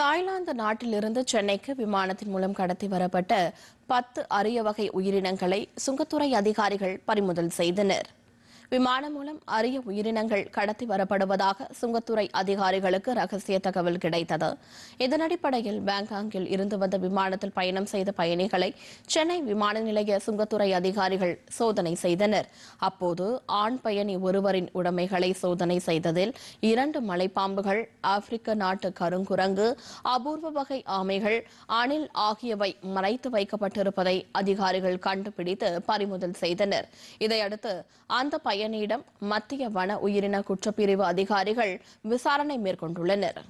Thailand நாட்டிலிருந்து சென்னைக்கு விமானத்தின் மூலம் கடத்தி வரப்பட்ட பத்து அரிய வகை உயிரினங்களை சுங்கத்துறை அதிகாரிகள் பறிமுதல் செய்தனர் விமானம் மூலம் அரிய உயிரினங்கள் கடத்தி வரப்படுவதாக சுங்கத்துறை அதிகாரிகளுக்கு ரகசிய தகவல் கிடைத்தது இதன் அடிப்படையில் பாங்காங்கில் இருந்து வந்த விமானத்தில் பயணம் செய்த பயணிகளை சென்னை விமான நிலைய சுங்கத்துறை அதிகாரிகள் சோதனை செய்தனர் அப்போது ஆண் பயணி ஒருவரின் உடைமைகளை சோதனை செய்ததில் இரண்டு மலைப்பாம்புகள் ஆப்பிரிக்க நாட்டு கருங்குரங்கு அபூர்வ வகை ஆமைகள் அணில் ஆகியவை மறைத்து வைக்கப்பட்டிருப்பதை அதிகாரிகள் கண்டுபிடித்து பறிமுதல் செய்தனர் இதையடுத்து அந்த பையனிடம் மத்திய வன உயிரின குற்றப்பிரிவு அதிகாரிகள் விசாரணை மேற்கொண்டுள்ளனர்